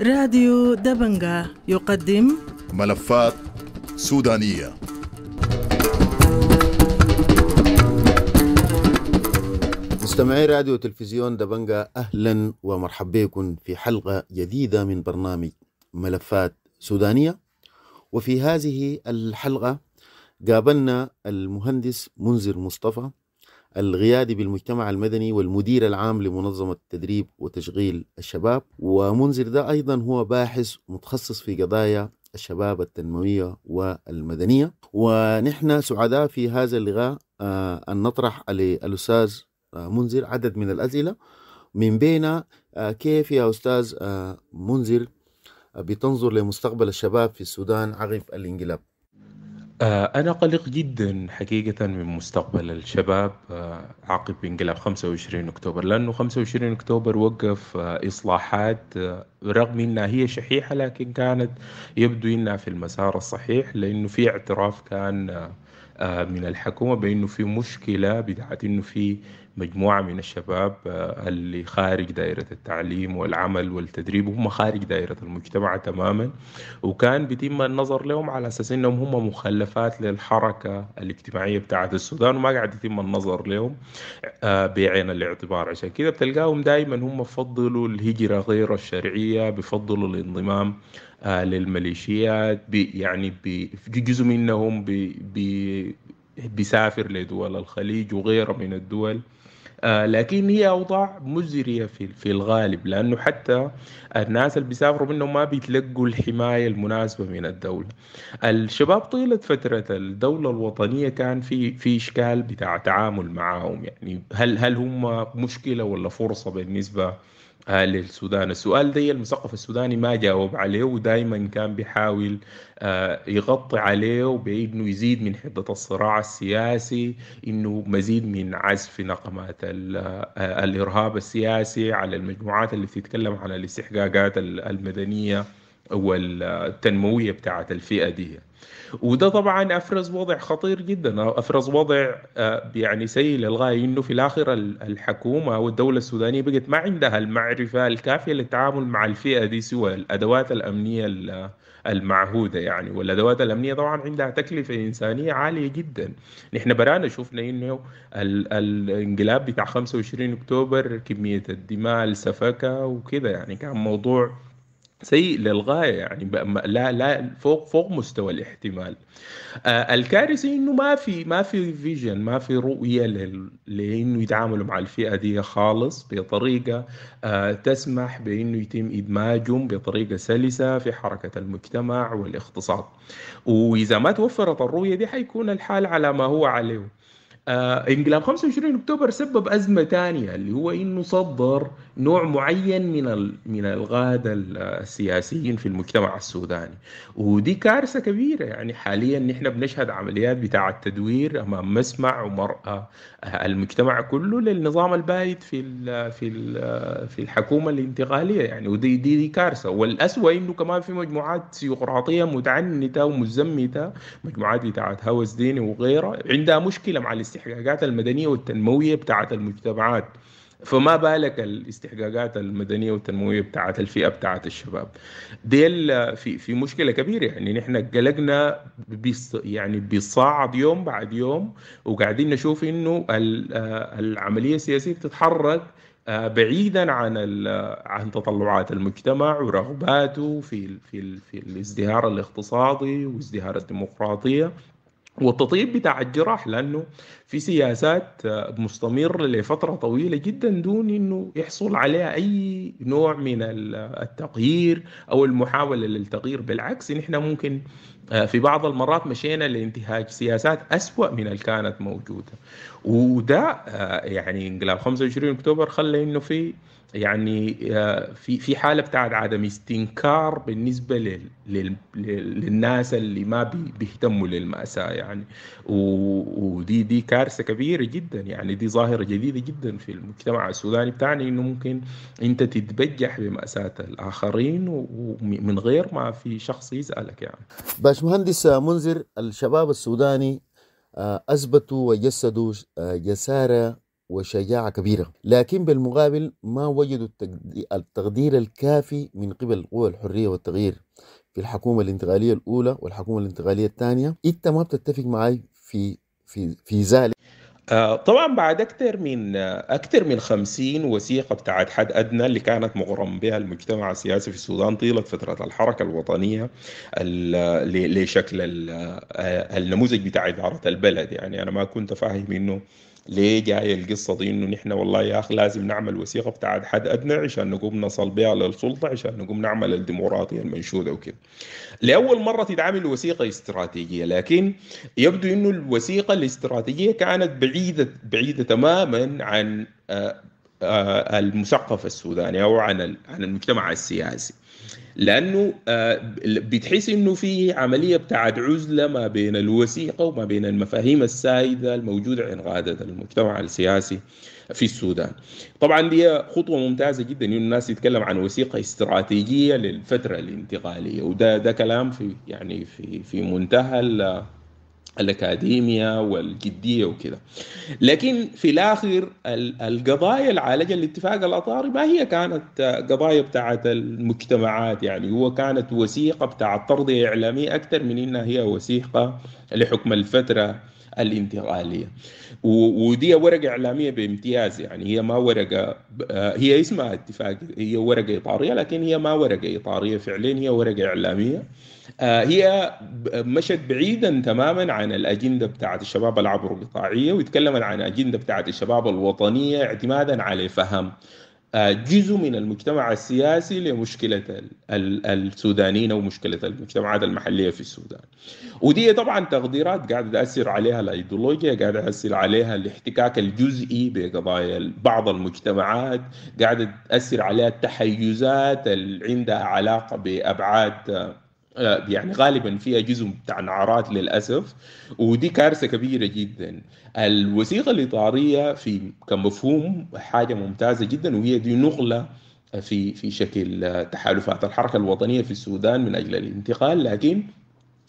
راديو دبنجة يقدم ملفات سودانية مستمعي راديو تلفزيون دبنجة أهلا ومرحبا بكم في حلقة جديدة من برنامج ملفات سودانية وفي هذه الحلقة قابلنا المهندس منذر مصطفى الغيادي بالمجتمع المدني والمدير العام لمنظمة تدريب وتشغيل الشباب ومنذر ده أيضا هو باحث متخصص في قضايا الشباب التنموية والمدنية ونحن سعداء في هذا اللقاء آه، أن نطرح للأستاذ آه، منذر عدد من الأسئلة من بين آه، كيف يا أستاذ منذر بتنظر لمستقبل الشباب في السودان عقب الانقلاب آه، أنا قلق جدا حقيقة من مستقبل الشباب آه، عقب انقلاب 25 أكتوبر لأنه 25 أكتوبر وقف آه، إصلاحات رغم إنها هي شحيحة لكن كانت يبدو إنها في المسار الصحيح لأنه في اعتراف كان من الحكومة بأنه في مشكلة بتاعت إنه في مجموعة من الشباب آه، اللي خارج دائرة التعليم والعمل والتدريب هم خارج دائرة المجتمع تماما وكان بيتم النظر لهم على أساس أنهم هم مخلفات للحركة الاجتماعية بتاعة السودان وما قاعد يتم النظر لهم آه، بعين الاعتبار عشان كده بتلقاهم دائما هم بفضلوا الهجرة غير الشرعية بفضلوا الانضمام آه، للميليشيات يعني جزء منهم بي بي بيسافر لدول الخليج وغيرها من الدول آه، لكن هي اوضاع مزريه في في الغالب لانه حتى الناس اللي بيسافروا منهم ما بيتلقوا الحمايه المناسبه من الدوله الشباب طيله فتره الدوله الوطنيه كان في في اشكال بتاع تعامل معاهم يعني هل هل هم مشكله ولا فرصه بالنسبه اهل السودان السؤال ده المثقف السوداني ما جاوب عليه ودائما كان بيحاول آه، يغطي عليه وبانه يزيد من حده الصراع السياسي انه مزيد من عزف نقمات آه، الارهاب السياسي على المجموعات اللي بتتكلم عن الاستحقاقات المدنيه والتنمويه بتاعه الفئه دي وده طبعا افرز وضع خطير جدا افرز وضع آه، يعني سيء للغايه انه في الاخر الحكومه والدوله السودانيه بقت ما عندها المعرفه الكافيه للتعامل مع الفئه دي سوى الادوات الامنيه المعهوده يعني والادوات الامنيه طبعا عندها تكلفه انسانيه عاليه جدا نحن برانا شفنا انه الانقلاب بتاع 25 اكتوبر كميه الدماء السفكه وكذا يعني كان موضوع سيء للغايه يعني لا لا فوق فوق مستوى الاحتمال آه الكارثه انه ما في ما في فيجن ما في رؤيه لانه يتعاملوا مع الفئه دي خالص بطريقه آه تسمح بانه يتم ادماجهم بطريقه سلسه في حركه المجتمع والاقتصاد واذا ما توفرت الرؤيه دي حيكون الحال على ما هو عليه آه انقلاب 25 اكتوبر سبب ازمه ثانيه اللي هو انه صدر نوع معين من من الغاده السياسيين في المجتمع السوداني ودي كارثه كبيره يعني حاليا نحن بنشهد عمليات بتاع التدوير امام مسمع ومراه المجتمع كله للنظام البائد في الـ في الـ في الحكومه الانتقاليه يعني ودي دي, دي كارثه والاسوء انه كمان في مجموعات سيوقراطية متعنته ومزمته مجموعات بتاعت هوس ديني وغيرها عندها مشكله مع الاستحقاقات المدنيه والتنمويه بتاعت المجتمعات فما بالك الاستحقاقات المدنيه والتنمويه بتاعت الفئه بتاعت الشباب ديل في في مشكله كبيره يعني نحن قلقنا بيص يعني بيصاعد يوم بعد يوم وقاعدين نشوف انه العمليه السياسيه بتتحرك آه، بعيدا عن عن تطلعات المجتمع ورغباته في في في الازدهار الاقتصادي وازدهار الديمقراطيه والتطيب بتاع الجراح لانه في سياسات آه، مستمره لفتره طويله جدا دون انه يحصل عليها اي نوع من آه، التغيير او المحاوله للتغيير بالعكس نحن ممكن آه، في بعض المرات مشينا لانتهاج سياسات أسوأ من اللي كانت موجوده وده يعني انقلاب 25 اكتوبر خلى انه في يعني آه، في في حاله بتاعت عدم استنكار بالنسبه لل لل للناس اللي ما بيهتموا للماساه يعني ودي دي كارثه كبيره جدا يعني دي ظاهره جديده جدا في المجتمع السوداني بتاعنا انه ممكن انت تتبجح بماساه الاخرين ومن غير ما في شخص يسالك يعني باشمهندس منذر الشباب السوداني آه، اثبتوا وجسدوا آه، جساره وشجاعة كبيرة لكن بالمقابل ما وجدوا التقدير الكافي من قبل قوى الحرية والتغيير في الحكومة الانتقالية الأولى والحكومة الانتقالية الثانية أنت ما بتتفق معي في في في ذلك آه، طبعا بعد اكثر من آه، اكثر من 50 وثيقه بتاعت حد ادنى اللي كانت مغرم بها المجتمع السياسي في السودان طيله فتره الحركه الوطنيه لشكل آه، النموذج بتاع اداره البلد يعني انا ما كنت فاهم انه ليه جاي القصة دي إنه نحن والله يا أخ لازم نعمل وثيقة بتاعت حد أدنى عشان نقوم نصل بها للسلطة عشان نقوم نعمل الديمقراطية المنشودة وكده لأول مرة تتعمل وثيقة استراتيجية لكن يبدو إنه الوثيقة الاستراتيجية كانت بعيدة بعيدة تماما عن آه، آه، المثقف السوداني أو عن عن المجتمع السياسي لانه آه، بتحس انه في عمليه بتاعت عزله ما بين الوثيقه وما بين المفاهيم السائده الموجوده عند قاده المجتمع السياسي في السودان. طبعا دي خطوه ممتازه جدا انه الناس تتكلم عن وثيقه استراتيجيه للفتره الانتقاليه وده ده كلام في يعني في في منتهى الأكاديمية والجدية وكذا لكن في الآخر القضايا اللي عالجها الاتفاق الأطاري ما هي كانت آه، قضايا بتاعت المجتمعات يعني هو كانت وثيقة بتاعت ترضية إعلامية أكثر من إنها هي وثيقة لحكم الفترة الانتقاليه ودي ورقه اعلاميه بامتياز يعني هي ما ورقه آه، هي اسمها اتفاق هي ورقه اطاريه لكن هي ما ورقه اطاريه فعليا هي ورقه اعلاميه آه، هي مشت بعيدا تماما عن الاجنده بتاعت الشباب العبر قطاعيه وتكلمت عن الاجنده بتاعت الشباب الوطنيه اعتمادا على فهم آه، جزء من المجتمع السياسي لمشكلة السودانيين أو مشكلة المجتمعات المحلية في السودان ودي طبعا تقديرات قاعدة تأثر عليها الأيديولوجيا قاعدة تأثر عليها الاحتكاك الجزئي بقضايا بعض المجتمعات قاعدة تأثر عليها التحيزات اللي عندها علاقة بأبعاد آه، يعني غالبا فيها جزء بتاع نعرات للاسف ودي كارثه كبيره جدا الوثيقه الاطاريه في كمفهوم حاجه ممتازه جدا وهي دي نقله في في شكل آه، تحالفات الحركه الوطنيه في السودان من اجل الانتقال لكن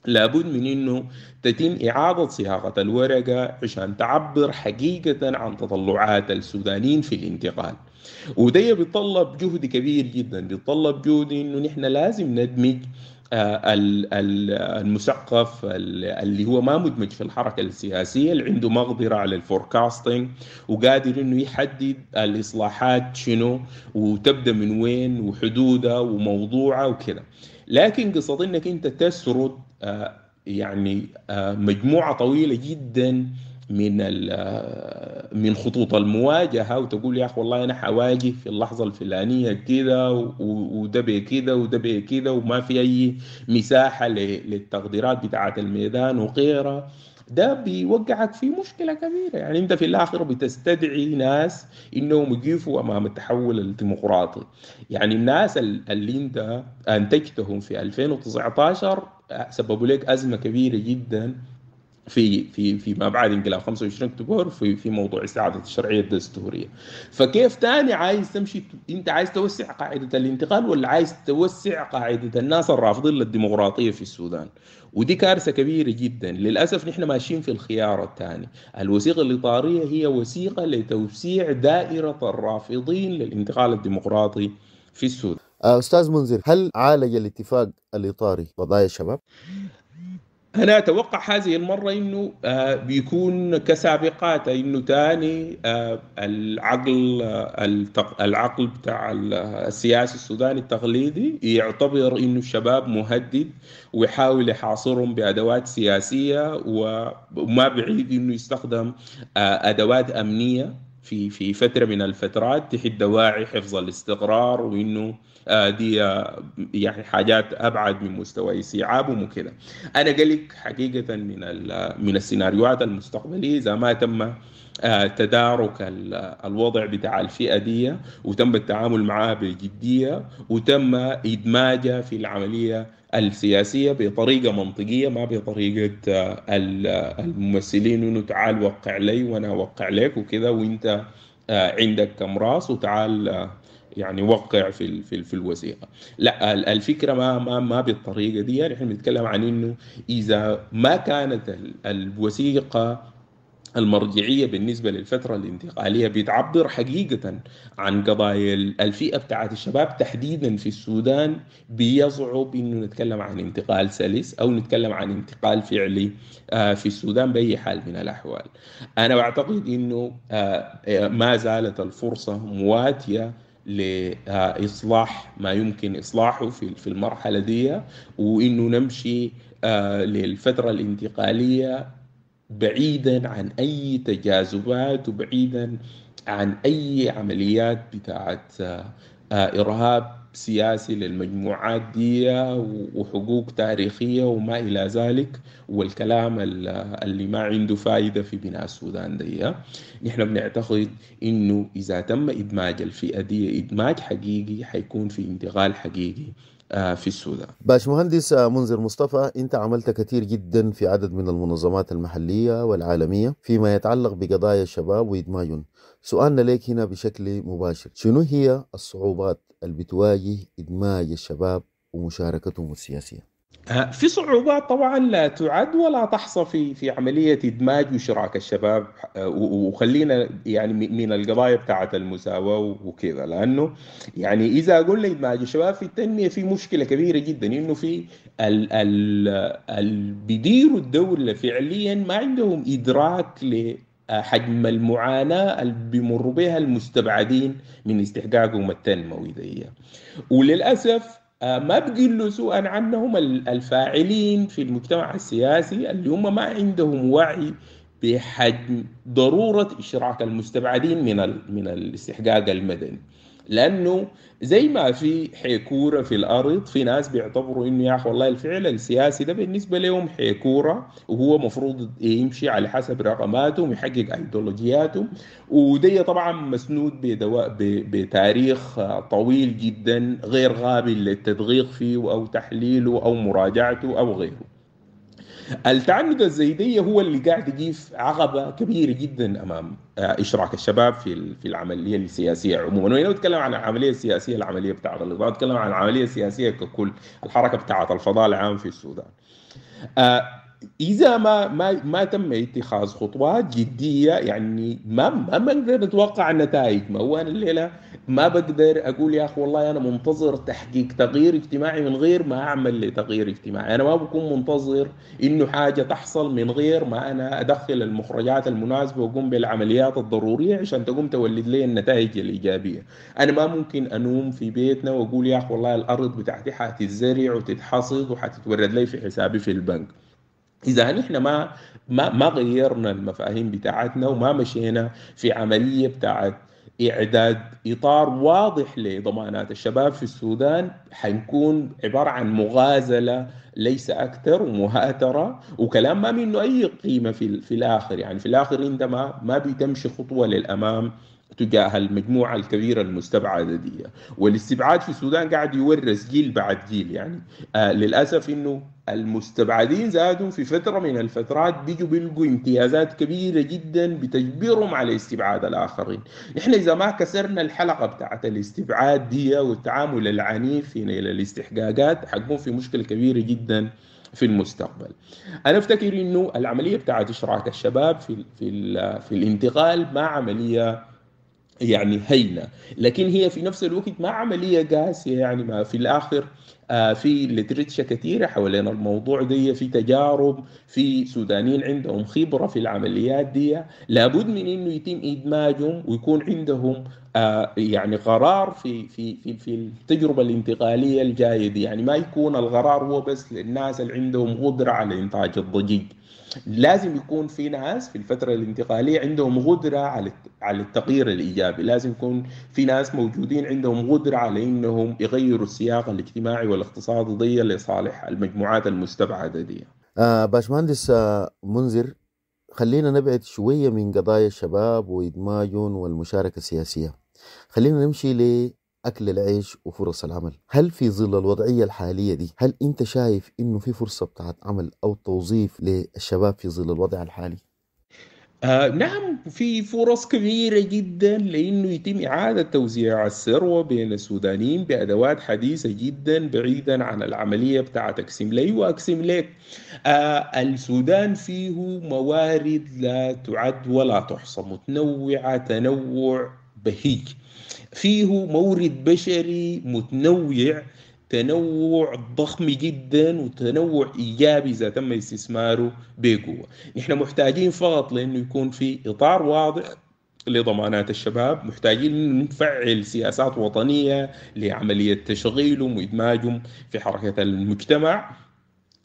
لابد من انه تتم اعاده صياغه الورقه عشان تعبر حقيقه عن تطلعات السودانيين في الانتقال وده بيتطلب جهد كبير جدا بيتطلب جهد انه نحن لازم ندمج آه، المثقف اللي هو ما مدمج في الحركة السياسية اللي عنده مقدرة على الفوركاستنج وقادر انه يحدد الإصلاحات شنو وتبدأ من وين وحدودها وموضوعها وكذا لكن قصة انك انت تسرد آه، يعني آه، مجموعة طويلة جدا من من خطوط المواجهه وتقول يا اخي والله انا حواجه في اللحظه الفلانيه كذا وده كذا وده كذا وما في اي مساحه للتقديرات بتاعه الميدان وغيرها ده بيوقعك في مشكلة كبيرة يعني أنت في الآخر بتستدعي ناس إنهم يقفوا أمام التحول الديمقراطي يعني الناس اللي أنت أنتجتهم في 2019 سببوا لك أزمة كبيرة جدا في في فيما بعد انقلاب 25 اكتوبر في في موضوع استعاده الشرعيه الدستوريه فكيف ثاني عايز تمشي انت عايز توسع قاعده الانتقال ولا عايز توسع قاعده الناس الرافضين للديمقراطيه في السودان ودي كارثه كبيره جدا للاسف نحن ماشيين في الخيار الثاني الوثيقه الاطاريه هي وثيقه لتوسيع دائره الرافضين للانتقال الديمقراطي في السودان استاذ منذر هل عالج الاتفاق الاطاري قضايا الشباب انا اتوقع هذه المره انه آه، بيكون كسابقات انه ثاني آه، العقل آه، العقل بتاع السياسي السوداني التقليدي يعتبر انه الشباب مهدد ويحاول يحاصرهم بادوات سياسيه وما بعيد انه يستخدم ادوات امنيه في في فتره من الفترات تحت دواعي حفظ الاستقرار وانه آه، دي آه، يعني حاجات ابعد من مستوى استيعابهم وكده انا قلق حقيقه من من السيناريوهات المستقبليه اذا ما تم آه، تدارك الوضع بتاع الفئه دي وتم التعامل معها بجديه وتم ادماجها في العمليه السياسيه بطريقه منطقيه ما بطريقه الممثلين انه تعال وقع لي وانا اوقع لك وكذا وانت عندك كم راس وتعال يعني وقع في في, في الوثيقه لا الفكره ما ما ما بالطريقه دي يعني احنا بنتكلم عن انه اذا ما كانت الوثيقه المرجعية بالنسبة للفترة الانتقالية بتعبر حقيقة عن قضايا الفئة بتاعت الشباب تحديدا في السودان بيصعب انه نتكلم عن انتقال سلس او نتكلم عن انتقال فعلي آه، في السودان بأي حال من الأحوال أنا بعتقد انه آه، آه، ما زالت الفرصة مواتية لإصلاح ما يمكن إصلاحه في المرحلة دي وإنه نمشي آه، للفترة الانتقالية بعيدا عن أي تجاذبات وبعيدا عن أي عمليات بتاعت آه، إرهاب سياسي للمجموعات دي وحقوق تاريخية وما إلى ذلك والكلام اللي ما عنده فائدة في بناء السودان دي نحن بنعتقد إنه إذا تم إدماج الفئة دي إدماج حقيقي حيكون في انتقال حقيقي آه، في السودان باش مهندس منذر مصطفى انت عملت كثير جدا في عدد من المنظمات المحليه والعالميه فيما يتعلق بقضايا الشباب وادماجهم سؤالنا لك هنا بشكل مباشر شنو هي الصعوبات اللي بتواجه ادماج الشباب ومشاركتهم السياسيه آه، في صعوبات طبعا لا تعد ولا تحصى في في عمليه ادماج وشراك الشباب آه، وخلينا يعني من القضايا بتاعت المساواه وكذا لانه يعني اذا قلنا ادماج الشباب في التنميه في مشكله كبيره جدا انه في ال ال ال بيديروا الدوله فعليا ما عندهم ادراك ل آه، حجم المعاناة اللي بيمروا بها المستبعدين من استحقاقهم التنموي دي وللأسف آه، ما بقلوا سوءا عنهم الفاعلين في المجتمع السياسي اللي هم ما عندهم وعي بحجم ضرورة إشراك المستبعدين من من الاستحقاق المدني لانه زي ما في حيكوره في الارض في ناس بيعتبروا انه يا اخي والله الفعل السياسي ده بالنسبه لهم حيكوره وهو مفروض يمشي على حسب رغباتهم يحقق ايديولوجياتهم ودي طبعا مسنود بدواء بتاريخ طويل جدا غير قابل للتدقيق فيه او تحليله او مراجعته او غيره التعنت الزيدية هو اللي قاعد يجيف عقبة كبيرة جدا أمام آه، إشراك الشباب في في العملية السياسية عموما وأنا بتكلم عن العملية السياسية العملية بتاعت النظام بتكلم عن العملية السياسية ككل الحركة بتاعت الفضاء العام في السودان آه، اذا ما ما ما تم اتخاذ خطوات جديه يعني ما ما بنقدر نتوقع النتائج ما هو انا الليله ما بقدر اقول يا اخي والله انا منتظر تحقيق تغيير اجتماعي من غير ما اعمل لتغيير اجتماعي انا ما بكون منتظر انه حاجه تحصل من غير ما انا ادخل المخرجات المناسبه واقوم بالعمليات الضروريه عشان تقوم تولد لي النتائج الايجابيه انا ما ممكن انوم في بيتنا واقول يا اخي والله الارض بتاعتي حتتزرع وتتحصد وحتتورد لي في حسابي في البنك اذا نحن ما ما ما غيرنا المفاهيم بتاعتنا وما مشينا في عمليه بتاعت اعداد اطار واضح لضمانات الشباب في السودان حنكون عباره عن مغازله ليس اكثر ومهاتره وكلام ما منه اي قيمه في في الاخر يعني في الاخر عندما ما بتمشي خطوه للامام تجاه المجموعة الكبيرة المستبعدة دي والاستبعاد في السودان قاعد يورث جيل بعد جيل يعني آه للأسف إنه المستبعدين زادوا في فترة من الفترات بيجوا بيلقوا امتيازات كبيرة جدا بتجبرهم على استبعاد الآخرين إحنا إذا ما كسرنا الحلقة بتاعت الاستبعاد دي والتعامل العنيف هنا إلى الاستحقاقات حكون في مشكلة كبيرة جدا في المستقبل انا افتكر انه العمليه بتاعت اشراك الشباب في في في الانتقال ما عمليه يعني هينة لكن هي في نفس الوقت ما عملية قاسية يعني ما في الآخر آه، في لتريتشة كثيرة حوالين الموضوع دي في تجارب في سودانيين عندهم خبرة في العمليات دي لابد من انه يتم ادماجهم ويكون عندهم آه، يعني قرار في في في في التجربة الانتقالية الجاية دي يعني ما يكون القرار هو بس للناس اللي عندهم قدرة على انتاج الضجيج لازم يكون في ناس في الفترة الانتقالية عندهم قدرة على على التغيير الإيجابي لازم يكون في ناس موجودين عندهم قدرة على إنهم يغيروا السياق الاجتماعي والاقتصادي دي لصالح المجموعات المستبعدة دي آه باشمهندس آه منذر خلينا نبعد شوية من قضايا الشباب وإدماجهم والمشاركة السياسية خلينا نمشي أكل العيش وفرص العمل هل في ظل الوضعية الحالية دي هل أنت شايف أنه في فرصة بتاعت عمل أو توظيف للشباب في ظل الوضع الحالي؟ آه نعم في فرص كبيرة جدا لأنه يتم إعادة توزيع الثروة بين السودانيين بأدوات حديثة جدا بعيدا عن العملية بتاعة أقسم لي وأقسم ليك آه السودان فيه موارد لا تعد ولا تحصى متنوعة تنوع بهيج فيه مورد بشري متنوع تنوع ضخم جدا وتنوع ايجابي اذا تم استثماره بقوه نحن محتاجين فقط لانه يكون في اطار واضح لضمانات الشباب محتاجين نفعل سياسات وطنية لعملية تشغيلهم وإدماجهم في حركة المجتمع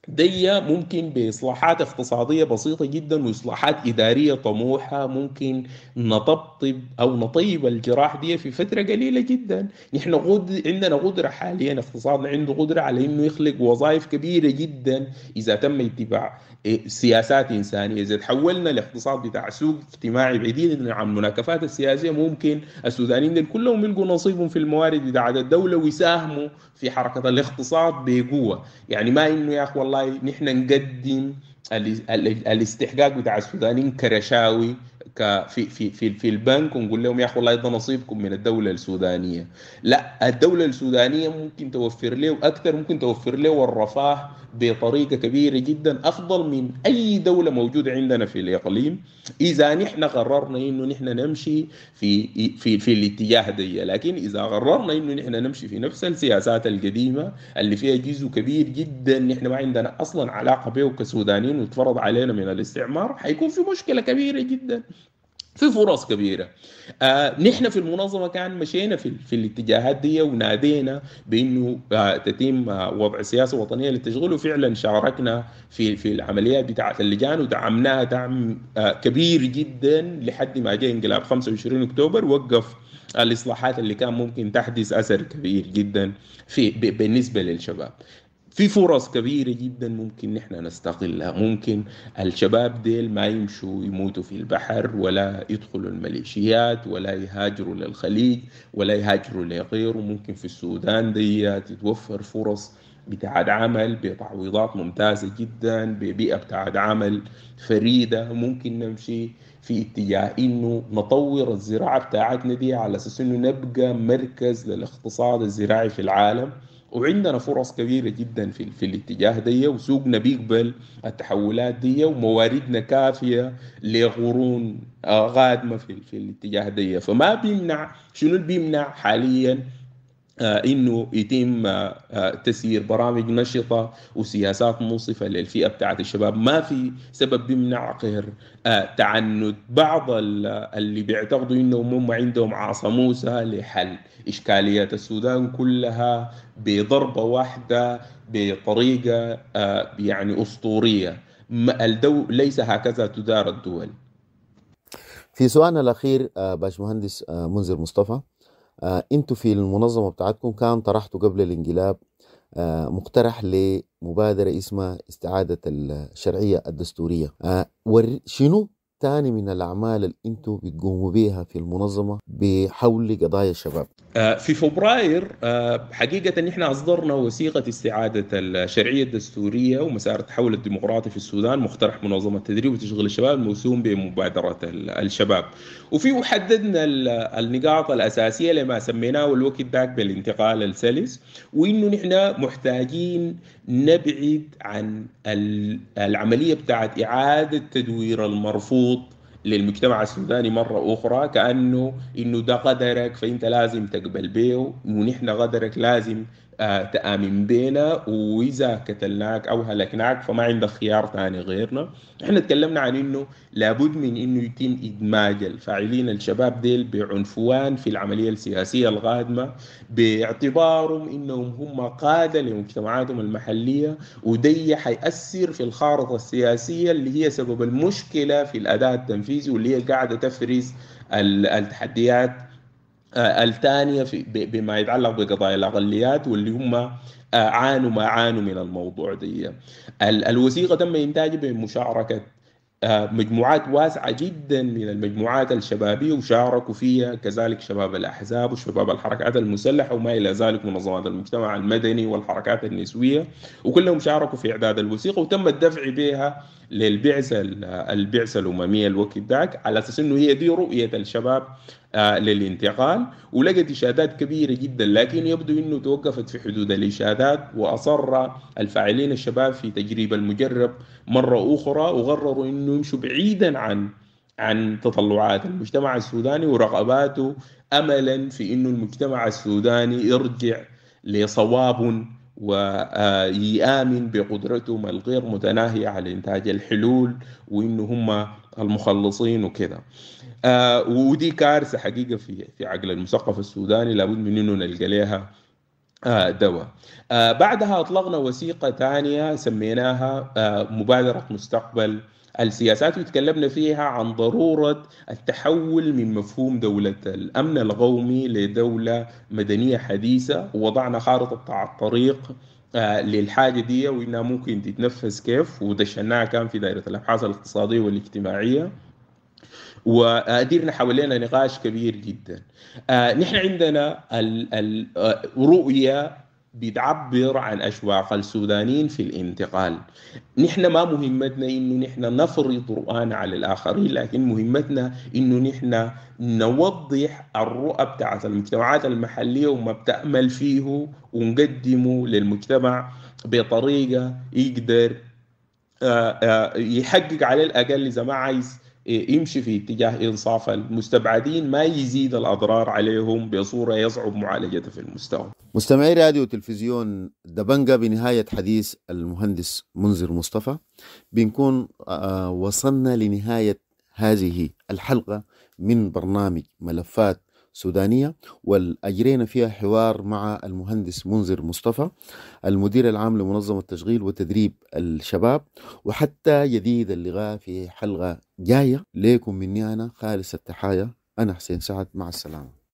دي ممكن باصلاحات اقتصاديه بسيطه جدا واصلاحات اداريه طموحه ممكن نطبطب او نطيب الجراح دي في فتره قليله جدا نحن عندنا قدره حاليا اقتصادنا عنده قدره على انه يخلق وظائف كبيره جدا اذا تم اتباع إيه، سياسات انسانيه اذا تحولنا لاقتصاد بتاع سوق اجتماعي بعيد عن المناكفات السياسيه ممكن السودانيين كلهم يلقوا نصيبهم في الموارد بتاعت الدوله ويساهموا في حركه الاقتصاد بقوه يعني ما انه يا اخي والله والله نحن نقدم الاستحقاق بتاع السودانيين كرشاوي في في في في البنك ونقول لهم يا اخي والله ده نصيبكم من الدوله السودانيه لا الدوله السودانيه ممكن توفر له اكثر ممكن توفر له الرفاه بطريقه كبيره جدا افضل من اي دوله موجوده عندنا في الاقليم اذا نحن قررنا انه نحن نمشي في في في الاتجاه ده لكن اذا قررنا انه نحن نمشي في نفس السياسات القديمه اللي فيها جزء كبير جدا نحن ما عندنا اصلا علاقه به كسودانيين وتفرض علينا من الاستعمار حيكون في مشكله كبيره جدا في فرص كبيره آه نحن في المنظمه كان مشينا في, في الاتجاهات دي ونادينا بانه آه تتم آه وضع سياسه وطنيه للتشغيل وفعلا شاركنا في في العمليات بتاعه اللجان ودعمناها دعم آه كبير جدا لحد ما جاء انقلاب 25 اكتوبر وقف الاصلاحات اللي كان ممكن تحدث اثر كبير جدا في بالنسبه للشباب في فرص كبيره جدا ممكن نحن نستغلها ممكن الشباب ديل ما يمشوا يموتوا في البحر ولا يدخلوا الميليشيات ولا يهاجروا للخليج ولا يهاجروا لغيره ممكن في السودان دي تتوفر فرص بتاعت عمل بتعويضات ممتازة جدا ببيئة بتاعت عمل فريدة ممكن نمشي في اتجاه انه نطور الزراعة بتاعتنا دي على اساس انه نبقى مركز للاقتصاد الزراعي في العالم وعندنا فرص كبيرة جدا في, في الاتجاه دي وسوقنا بيقبل التحولات دي ومواردنا كافية لقرون قادمة آه، في, في الاتجاه دي فما بيمنع شنو اللي بيمنع حاليا آه، انه يتم آه، آه، تسيير برامج نشطه وسياسات منصفه للفئه بتاعت الشباب ما في سبب بيمنع غير تعنت بعض اللي بيعتقدوا انهم هم عندهم عصا موسى لحل اشكاليات السودان كلها بضربه واحده بطريقه يعني اسطوريه الدو ليس هكذا تدار الدول في سؤالنا الاخير باشمهندس منذر مصطفى آه، انتوا في المنظمة بتاعتكم كان طرحتوا قبل الانقلاب آه، مقترح لمبادرة اسمها استعادة الشرعية الدستورية آه، شنو تاني من الأعمال اللي أنتم بتقوموا بها في المنظمة بحول قضايا الشباب؟ آه، في فبراير آه، حقيقة نحن اصدرنا وثيقة استعادة الشرعية الدستورية ومسار التحول الديمقراطي في السودان مقترح منظمة تدريب وتشغيل الشباب الموسوم بمبادرة الشباب وفي حددنا النقاط الأساسية لما سميناه الوقت ذاك بالانتقال السلس وإنه نحن محتاجين نبعد عن العملية بتاعت إعادة تدوير المرفوض للمجتمع السوداني مرة أخرى كأنه إنه ده قدرك فأنت لازم تقبل بيه ونحن قدرك لازم آه، تآمن بينا وإذا كتلناك أو هلكناك فما عندك خيار ثاني غيرنا احنا تكلمنا عن انه لابد من انه يتم ادماج الفاعلين الشباب ديل بعنفوان في العملية السياسية القادمة باعتبارهم انهم هم قادة لمجتمعاتهم المحلية ودي حيأثر في الخارطة السياسية اللي هي سبب المشكلة في الأداء التنفيذي واللي هي قاعدة تفرز التحديات آه، الثانيه بما يتعلق بقضايا الاقليات واللي هم آه، عانوا ما عانوا من الموضوع دي الوثيقه تم انتاجها بمشاركه آه، مجموعات واسعة جدا من المجموعات الشبابية وشاركوا فيها كذلك شباب الأحزاب وشباب الحركات المسلحة وما إلى ذلك منظمات المجتمع المدني والحركات النسوية وكلهم شاركوا في إعداد الوثيقة وتم الدفع بها للبعثه البعثه الامميه الوقت ذاك على اساس انه هي دي رؤيه الشباب آه، للانتقال ولقت اشادات كبيره جدا لكن يبدو انه توقفت في حدود الاشادات واصر الفاعلين الشباب في تجريب المجرب مره اخرى وقرروا انه يمشوا بعيدا عن عن تطلعات المجتمع السوداني ورغباته املا في انه المجتمع السوداني يرجع لصواب ويآمن آه، بقدرتهم الغير متناهية على إنتاج الحلول وإنه هم المخلصين وكذا آه، ودي كارثة حقيقة في في عقل المثقف السوداني لابد من إنه نلقى لها آه، دواء آه، بعدها أطلقنا وثيقة ثانية سميناها آه، مبادرة مستقبل السياسات وتكلمنا فيها عن ضرورة التحول من مفهوم دولة الأمن القومي لدولة مدنية حديثة ووضعنا خارطة الطريق للحاجة دي وإنها ممكن تتنفذ كيف ودشناها كان في دائرة الأبحاث الاقتصادية والاجتماعية وأديرنا حوالينا نقاش كبير جدا آه، نحن عندنا الرؤية آه، بتعبر عن أشواق السودانيين في الانتقال نحن ما مهمتنا إنه نحن نفرض رؤانا على الآخرين لكن مهمتنا إنه نحن نوضح الرؤى بتاعت المجتمعات المحلية وما بتأمل فيه ونقدمه للمجتمع بطريقة يقدر آه، يحقق على الأقل إذا ما عايز يمشي في اتجاه انصاف المستبعدين ما يزيد الاضرار عليهم بصوره يصعب معالجتها في المستوى. مستمعي راديو وتلفزيون دبنجا بنهايه حديث المهندس منذر مصطفى بنكون آه، وصلنا لنهايه هذه الحلقه من برنامج ملفات سودانية والأجرينا فيها حوار مع المهندس منذر مصطفى المدير العام لمنظمة تشغيل وتدريب الشباب وحتى جديد اللقاء في حلقة جاية ليكم مني أنا خالص التحايا أنا حسين سعد مع السلامة